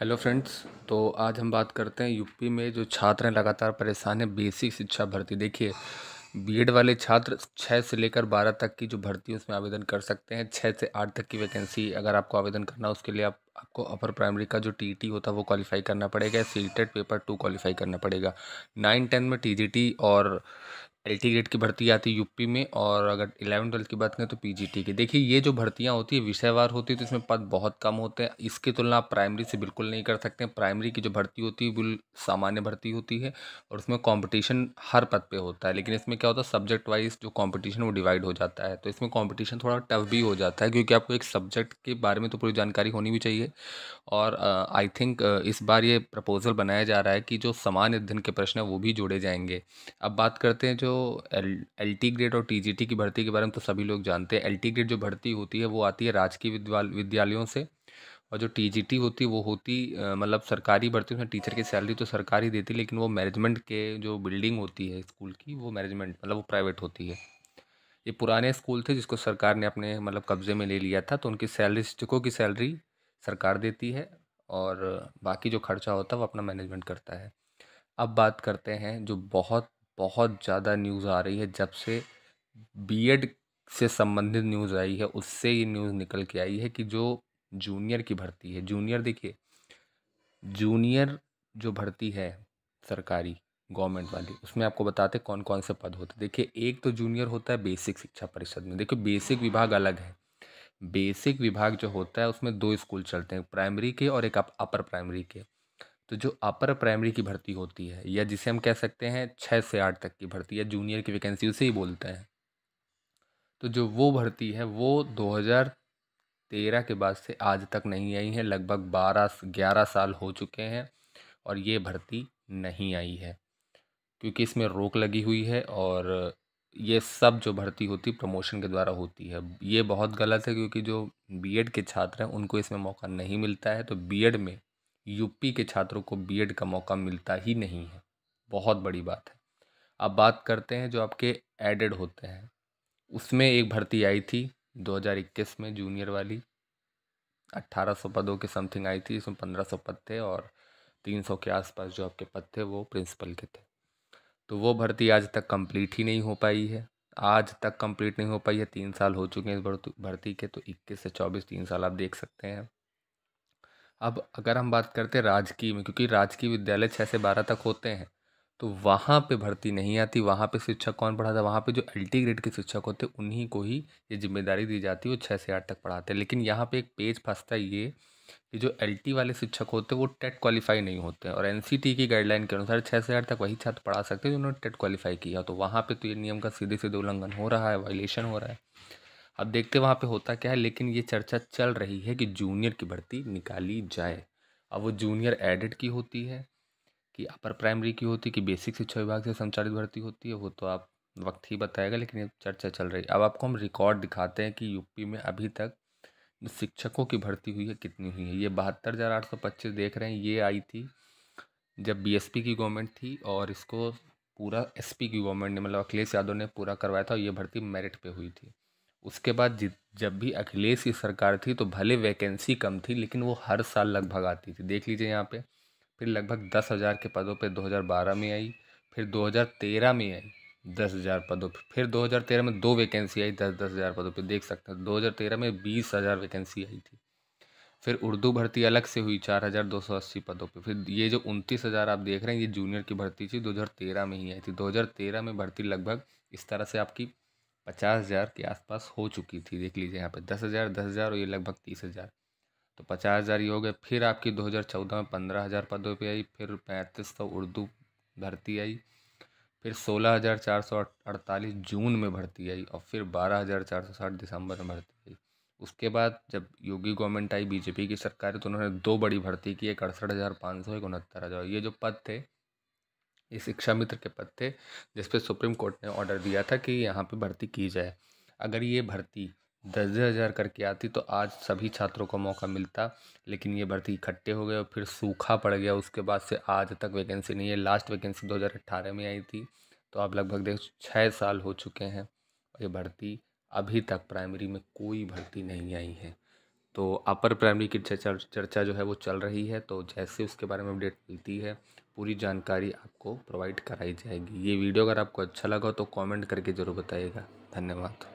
hello friends तो आज हम बात करते हैं यूपी में जो छात्र हैं लगातार परेशान हैं बेसिक शिक्षा भर्ती देखिए बीएड वाले छात्र छः से लेकर बारह तक की जो भर्ती है उसमें आवेदन कर सकते हैं छः से आठ तक की वैकेंसी अगर आपको आवेदन करना है उसके लिए आप आपको अपर प्राइमरी का जो टीटी होता है वो क्वालिफाई करना पड़ेगा सीटेड पेपर टू क्वालिफाई करना पड़ेगा नाइन टेन में टीजीटी और एल टी ग्रेड की भर्ती आती है यूपी में और अगर इलेवन ट्वेल्थ की बात करें तो पी जी टी की देखिए ये जो भर्तियाँ होती है विषयवार होती है तो इसमें पद बहुत कम होते हैं इसकी तुलना आप प्राइमरी से बिल्कुल नहीं कर सकते प्राइमरी की जो भर्ती होती है बिल्कुल सामान्य भर्ती होती है और उसमें कॉम्पिटिशन हर पद पर होता है लेकिन इसमें क्या होता है सब्जेक्ट वाइज जो कॉम्पिटिशन वो डिवाइड हो जाता है तो इसमें कॉम्पिटिशन थोड़ा टफ भी हो जाता है क्योंकि आपको एक सब्जेक्ट के बारे में तो पूरी जानकारी होनी भी चाहिए और आई थिंक इस बार ये प्रपोजल बनाया जा रहा है कि जो सामान्य अध्ययन के प्रश्न हैं वो भी जोड़े जाएंगे अब बात करते हैं जो एल एल टी ग्रेड और टी जी टी की भर्ती के बारे में तो सभी लोग जानते हैं एल टी ग्रेड जो भर्ती होती है वो आती है राजकीय विद्यालयों से और जो टी जी टी होती वो होती मतलब सरकारी भर्ती उसमें टीचर की सैलरी तो सरकारी देती लेकिन वो मैनेजमेंट के जो बिल्डिंग होती है स्कूल की वो मैनेजमेंट मतलब वो प्राइवेट होती है ये पुराने स्कूल थे जिसको सरकार ने अपने मतलब कब्ज़े में ले लिया था तो उनकी सैलरी शिक्षकों की सैलरी सरकार देती है और बाकी जो खर्चा होता है वो अपना मैनेजमेंट करता है अब बात करते हैं जो बहुत बहुत ज़्यादा न्यूज़ आ रही है जब से बीएड से संबंधित न्यूज़ आई है उससे ये न्यूज़ निकल के आई है कि जो जूनियर की भर्ती है जूनियर देखिए जूनियर जो भर्ती है सरकारी गवर्नमेंट वाली उसमें आपको बताते कौन कौन से पद होते देखिए एक तो जूनियर होता है बेसिक शिक्षा परिषद में देखिए बेसिक विभाग अलग है बेसिक विभाग जो होता है उसमें दो स्कूल चलते हैं प्राइमरी के और एक अपर प्राइमरी के तो जो अपर प्राइमरी की भर्ती होती है या जिसे हम कह सकते हैं छः से आठ तक की भर्ती या जूनियर की वैकेंसी उसे ही बोलते हैं तो जो वो भर्ती है वो 2013 के बाद से आज तक नहीं आई है लगभग 12 11 साल हो चुके हैं और ये भर्ती नहीं आई है क्योंकि इसमें रोक लगी हुई है और ये सब जो भर्ती होती प्रमोशन के द्वारा होती है ये बहुत गलत है क्योंकि जो बीएड के छात्र हैं उनको इसमें मौका नहीं मिलता है तो बीएड में यूपी के छात्रों को बीएड का मौका मिलता ही नहीं है बहुत बड़ी बात है अब बात करते हैं जो आपके एडेड होते हैं उसमें एक भर्ती आई थी 2021 में जूनियर वाली 1800 पदों के समथिंग आई थी इसमें 1500 पद थे और 300 के आसपास जो आपके पद थे वो प्रिंसिपल के थे तो वो भर्ती आज तक कंप्लीट ही नहीं हो पाई है आज तक कंप्लीट नहीं हो पाई है तीन साल हो चुके हैं इस भर्ती के तो 21 से 24 तीन साल आप देख सकते हैं अब अगर हम बात करते हैं राजकीय में क्योंकि राजकीय विद्यालय छः से बारह तक होते हैं तो वहाँ पे भर्ती नहीं आती वहाँ पे शिक्षक कौन पढ़ाता वहाँ पे जो एल टी ग्रेड के शिक्षक होते उन्हीं को ही ये जिम्मेदारी दी जाती है वो छः से आठ तक पढ़ाते हैं लेकिन यहाँ पे एक पेज फंसता है ये कि जो एल टी वाले शिक्षक होते हैं वो टेट क्वालिफाई नहीं होते और एन सी टी की गाइडलाइन के अनुसार छः से आठ तक वही छात्र पढ़ा सकते हैं जिन्होंने टेट क्वालिफाई किया तो वहाँ पर तो ये नियम का सीधे सीधे उल्लंघन हो रहा है वायलेशन हो रहा है अब देखते वहाँ पे होता क्या है लेकिन ये चर्चा चल रही है कि जूनियर की भर्ती निकाली जाए अब वो जूनियर एडेड की होती है कि अपर प्राइमरी की होती है कि बेसिक शिक्षा विभाग से संचालित भर्ती होती है वो तो आप वक्त ही बताएगा लेकिन ये चर्चा चल रही है अब आपको हम रिकॉर्ड दिखाते हैं कि यूपी में अभी तक शिक्षकों की भर्ती हुई है कितनी हुई है ये बहत्तर हज़ार आठ सौ पच्चीस देख रहे हैं ये आई थी जब बीएसपी की गवर्नमेंट थी और इसको पूरा एसपी की गवर्नमेंट ने मतलब अखिलेश यादव ने पूरा करवाया था और ये भर्ती मेरिट पे हुई थी उसके बाद जब भी अखिलेश की सरकार थी तो भले वैकेंसी कम थी लेकिन वो हर साल लगभग आती थी देख लीजिए यहाँ पे फिर लगभग दस हज़ार के पदों पे 2012 में आई फिर 2013 में आई दस हज़ार पदों पे फिर 2013 में दो वैकेंसी आई दस दस हज़ार पदों पे देख सकते हैं 2013 में बीस हज़ार वैकेंसी आई थी फिर उर्दू भर्ती अलग से हुई चार हज़ार दो सौ अस्सी पदों पे फिर ये जो उनतीस हज़ार आप देख रहे हैं ये जूनियर की भर्ती थी दो हज़ार तेरह में ही आई थी दो हज़ार तेरह में भर्ती लगभग इस तरह से आपकी पचास हज़ार के आसपास हो चुकी थी देख लीजिए यहाँ पे दस हज़ार दस हज़ार और ये लगभग तीस हज़ार तो पचास हज़ार ये हो गए फिर आपकी दो हज़ार चौदह में पंद्रह हज़ार पदों पर आई फिर पैंतीस सौ तो उर्दू भर्ती आई फिर सोलह हज़ार चार सौ अड़तालीस जून में भर्ती आई और फिर बारह हज़ार चार सौ साठ दिसंबर में भर्ती आई उसके बाद जब योगी गवर्नमेंट आई बीजेपी की सरकार तो उन्होंने दो बड़ी भर्ती की एक अड़सठ हज़ार पाँच सौ एक उनहत्तर हज़ार ये जो पद थे ये शिक्षा मित्र के पद थे जिस पर सुप्रीम कोर्ट ने ऑर्डर दिया था कि यहाँ पे भर्ती की जाए अगर ये भर्ती दस दस हज़ार करके आती तो आज सभी छात्रों को मौका मिलता लेकिन ये भर्ती इकट्ठे हो गए और फिर सूखा पड़ गया उसके बाद से आज तक वैकेंसी नहीं है लास्ट वैकेंसी 2018 में आई थी तो आप लगभग देख छः साल हो चुके हैं और ये भर्ती अभी तक प्राइमरी में कोई भर्ती नहीं आई है तो अपर प्राइमरी की चर्चा जो है वो चल रही है तो जैसे उसके बारे में अपडेट मिलती है पूरी जानकारी आपको प्रोवाइड कराई जाएगी ये वीडियो अगर आपको अच्छा लगा तो कमेंट करके ज़रूर बताइएगा धन्यवाद